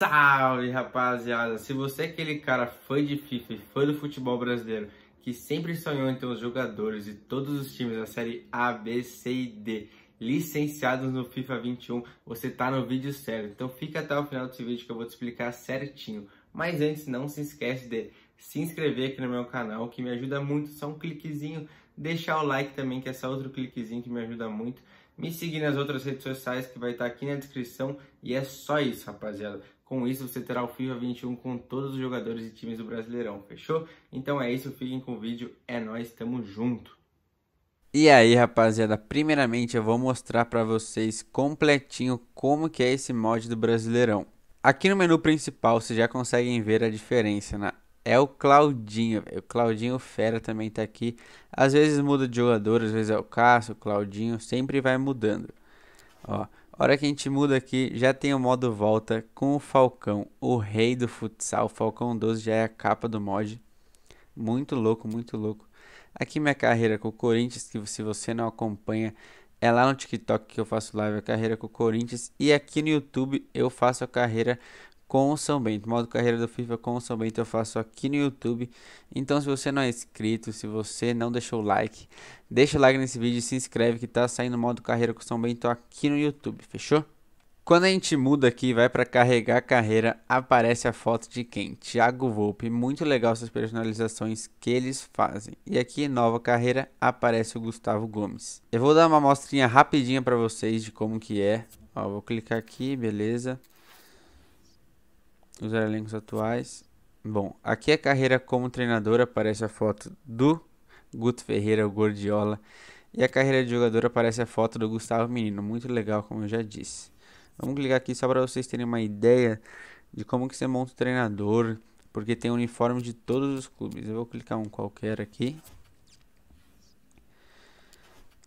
Salve rapaziada! Se você é aquele cara fã de FIFA e fã do futebol brasileiro que sempre sonhou em ter os jogadores de todos os times da série A, B, C e D licenciados no FIFA 21, você tá no vídeo certo. Então fica até o final desse vídeo que eu vou te explicar certinho. Mas antes, não se esquece de se inscrever aqui no meu canal, que me ajuda muito, só um cliquezinho. Deixar o like também, que é só outro cliquezinho que me ajuda muito me seguir nas outras redes sociais que vai estar aqui na descrição. E é só isso, rapaziada. Com isso, você terá o FIFA 21 com todos os jogadores e times do Brasileirão, fechou? Então é isso, fiquem com o vídeo, é nós, tamo junto! E aí, rapaziada, primeiramente eu vou mostrar para vocês completinho como que é esse mod do Brasileirão. Aqui no menu principal, vocês já conseguem ver a diferença, né? É o Claudinho, o Claudinho Fera também tá aqui. Às vezes muda de jogador, às vezes é o Cássio, o Claudinho, sempre vai mudando. Ó, hora que a gente muda aqui, já tem o modo volta com o Falcão, o rei do futsal. O Falcão 12 já é a capa do mod. Muito louco, muito louco. Aqui minha carreira com o Corinthians, que se você não acompanha, é lá no TikTok que eu faço live a carreira com o Corinthians. E aqui no YouTube eu faço a carreira com o São Bento. Modo carreira do FIFA com o São Bento eu faço aqui no YouTube. Então, se você não é inscrito, se você não deixou o like, deixa o like nesse vídeo e se inscreve que tá saindo modo carreira com o São Bento aqui no YouTube, fechou? Quando a gente muda aqui, vai para carregar carreira, aparece a foto de quem? Thiago Volpe. Muito legal essas personalizações que eles fazem. E aqui nova carreira aparece o Gustavo Gomes. Eu vou dar uma mostrinha rapidinha para vocês de como que é. Ó, vou clicar aqui, beleza os elencos atuais. Bom, aqui é a carreira como treinador aparece a foto do Guto Ferreira, o Gordiola. E a carreira de jogador aparece a foto do Gustavo Menino. Muito legal, como eu já disse. Vamos clicar aqui só para vocês terem uma ideia de como que você monta o treinador. Porque tem uniforme de todos os clubes. Eu vou clicar um qualquer aqui.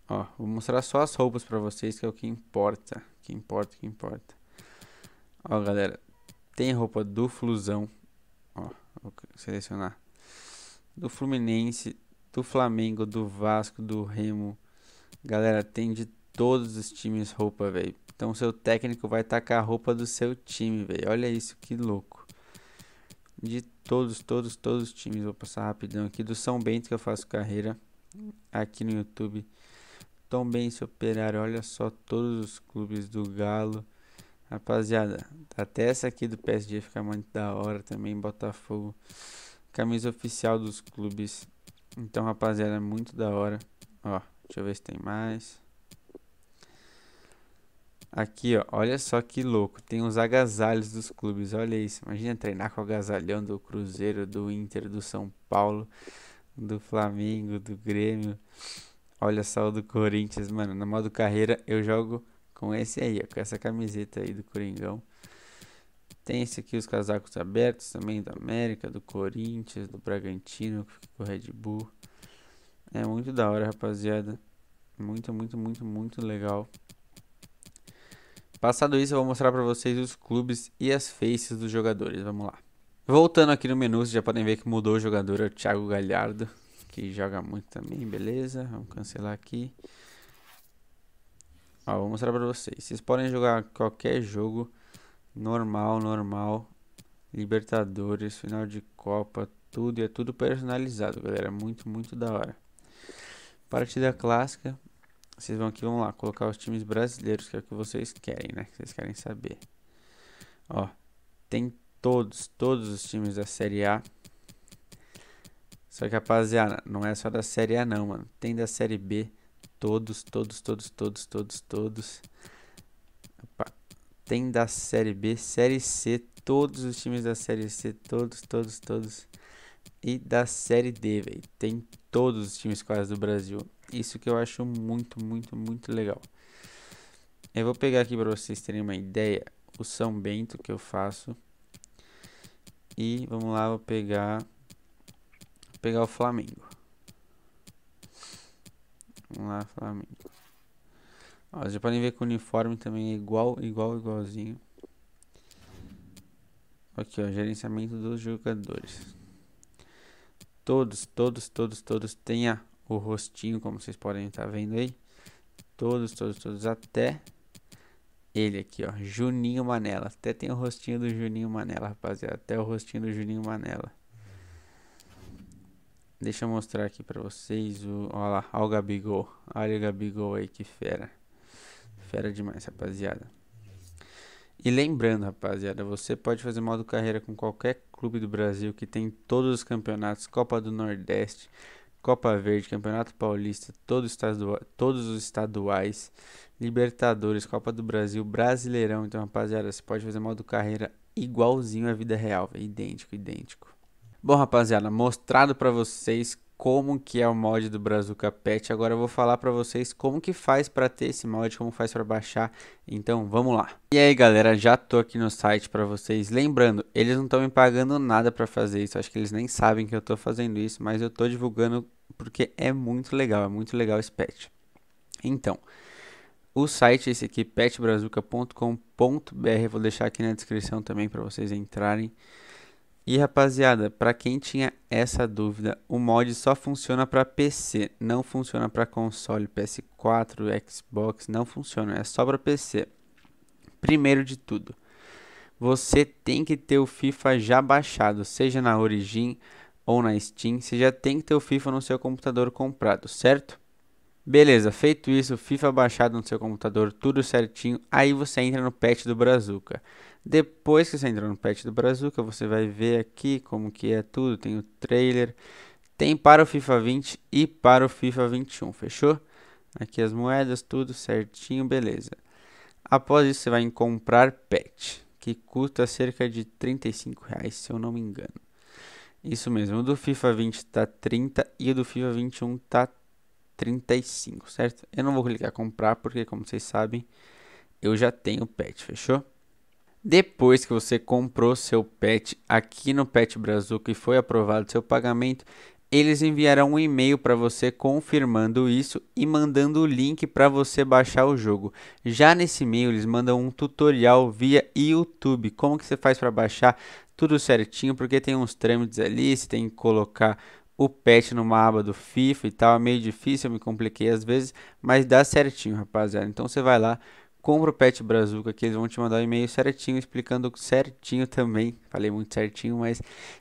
Ó, vou mostrar só as roupas para vocês, que é o que importa. O Que importa, O que importa. Ó, galera, tem roupa do Flusão. Ó, vou selecionar. Do Fluminense, do Flamengo, do Vasco, do Remo. Galera, tem de todos os times roupa, velho. Então seu técnico vai tacar a roupa do seu time, velho. Olha isso, que louco. De todos, todos, todos os times. Vou passar rapidão aqui. Do São Bento que eu faço carreira aqui no YouTube. Tom se Operário, olha só todos os clubes do Galo. Rapaziada, até essa aqui do PSG fica muito da hora também, Botafogo. Camisa oficial dos clubes. Então, rapaziada, muito da hora. Ó, deixa eu ver se tem mais. Aqui, ó, olha só que louco. Tem os agasalhos dos clubes. Olha isso. Imagina treinar com o agasalhão do Cruzeiro, do Inter, do São Paulo, do Flamengo, do Grêmio. Olha só o do Corinthians, mano. No modo carreira, eu jogo com esse aí, com essa camiseta aí do Coringão. Tem esse aqui, os casacos abertos também da América, do Corinthians, do Bragantino, do Red Bull. É muito da hora, rapaziada. Muito, muito, muito, muito legal. Passado isso, eu vou mostrar para vocês os clubes e as faces dos jogadores. Vamos lá. Voltando aqui no menu, vocês já podem ver que mudou o jogador, é o Thiago Galhardo, que joga muito também, beleza? Vamos cancelar aqui. Ó, vou mostrar pra vocês. Vocês podem jogar qualquer jogo. Normal, normal. Libertadores, final de Copa, tudo. E é tudo personalizado, galera. É muito, muito da hora. Partida clássica. Vocês vão aqui, vamos lá, colocar os times brasileiros, que é o que vocês querem, né? Que vocês querem saber. Ó, tem todos, todos os times da Série A. Só que, rapaziada, não é só da Série A não, mano. Tem da Série B, todos, todos, todos, todos, todos, todos. Opa. Tem da Série B, Série C, todos os times da Série C, todos, todos, todos. E da Série D, velho. Tem todos os times quase do Brasil. Isso que eu acho muito, muito, muito legal. Eu vou pegar aqui para vocês terem uma ideia o São Bento que eu faço. E vamos lá, vou pegar vou pegar o Flamengo. Lá, Flamengo. Ó, vocês podem ver que o uniforme também é igual, igual, igualzinho. Aqui, ó, gerenciamento dos jogadores. Todos, todos, todos, todos tenha o rostinho, como vocês podem estar tá vendo aí. Todos, todos, todos, até ele aqui, ó, Juninho Manela. Até tem o rostinho do Juninho Manela, rapaziada. Até o rostinho do Juninho Manela. Deixa eu mostrar aqui pra vocês o... Olha lá, olha o Gabigol. Olha o Gabigol aí, que fera. Fera demais, rapaziada. E lembrando, rapaziada, você pode fazer modo carreira com qualquer clube do Brasil que tem todos os campeonatos, Copa do Nordeste, Copa Verde, Campeonato Paulista, todo estadual, todos os estaduais, Libertadores, Copa do Brasil, Brasileirão. Então, rapaziada, você pode fazer modo carreira igualzinho à vida real, véio, idêntico, idêntico. Bom, rapaziada, mostrado para vocês como que é o mod do Brazuca Pet. Agora eu vou falar para vocês como que faz para ter esse mod, como faz para baixar. Então, vamos lá. E aí, galera, já tô aqui no site para vocês. Lembrando, eles não estão me pagando nada para fazer isso. Acho que eles nem sabem que eu tô fazendo isso, mas eu tô divulgando porque é muito legal, é muito legal esse pet. Então, o site é esse aqui, petbrazuca.com.br. Vou deixar aqui na descrição também para vocês entrarem. E rapaziada, para quem tinha essa dúvida, o mod só funciona para PC, não funciona para console, PS4, Xbox, não funciona, é só para PC. Primeiro de tudo, você tem que ter o FIFA já baixado, seja na Origin ou na Steam, você já tem que ter o FIFA no seu computador comprado, certo? Beleza, feito isso, FIFA baixado no seu computador, tudo certinho, aí você entra no patch do Brazuca. Depois que você entrar no patch do Brazuca, você vai ver aqui como que é tudo, tem o trailer, tem para o FIFA 20 e para o FIFA 21, fechou? Aqui as moedas, tudo certinho, beleza. Após isso, você vai em comprar patch, que custa cerca de 35 reais, se eu não me engano. Isso mesmo, o do FIFA 20 tá 30 e o do FIFA 21 tá 30. 35, certo? Eu não vou clicar comprar porque, como vocês sabem, eu já tenho pet, fechou? Depois que você comprou seu pet aqui no Pet Brazuca e foi aprovado seu pagamento, eles enviarão um e-mail para você confirmando isso e mandando o link para você baixar o jogo. Já nesse e-mail eles mandam um tutorial via YouTube, como que você faz para baixar tudo certinho, porque tem uns trâmites ali, você tem que colocar o patch numa aba do FIFA e tal. É meio difícil, eu me compliquei às vezes, mas dá certinho, rapaziada. Então você vai lá, compra o patch Brazuca que eles vão te mandar um e-mail certinho, explicando certinho também. Falei muito certinho, mas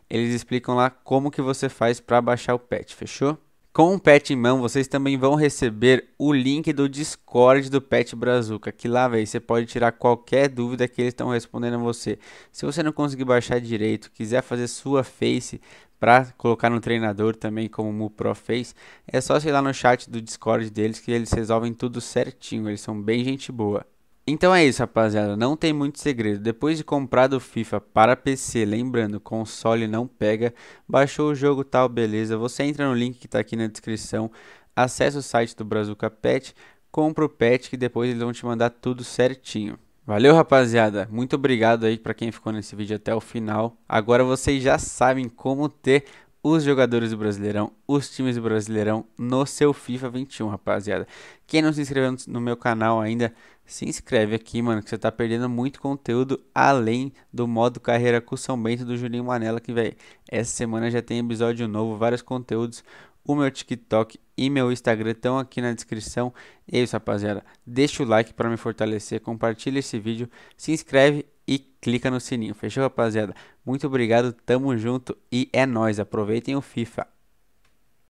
eles explicam lá como que você faz para baixar o patch, fechou? Com o pet em mão, vocês também vão receber o link do Discord do Pet Brazuca, que lá, velho, você pode tirar qualquer dúvida que eles estão respondendo a você. Se você não conseguir baixar direito, quiser fazer sua face para colocar no treinador também, como o Mupro Pro fez, é só ir lá no chat do Discord deles que eles resolvem tudo certinho, eles são bem gente boa. Então é isso, rapaziada. Não tem muito segredo. Depois de comprar o FIFA para PC, lembrando, console não pega, baixou o jogo tal, beleza. Você entra no link que está aqui na descrição, acessa o site do Brazuca Pet, compra o pet que depois eles vão te mandar tudo certinho. Valeu, rapaziada. Muito obrigado aí para quem ficou nesse vídeo até o final. Agora vocês já sabem como ter os jogadores do Brasileirão, os times do Brasileirão no seu FIFA 21, rapaziada. Quem não se inscreveu no meu canal ainda, se inscreve aqui, mano, que você tá perdendo muito conteúdo além do modo carreira com São Bento do Julinho Manela, que, velho, essa semana já tem episódio novo, vários conteúdos. O meu TikTok e meu Instagram estão aqui na descrição. E é isso, rapaziada. Deixa o like para me fortalecer, compartilha esse vídeo, se inscreve e clica no sininho. Fechou, rapaziada? Muito obrigado, tamo junto e é nós. Aproveitem o FIFA.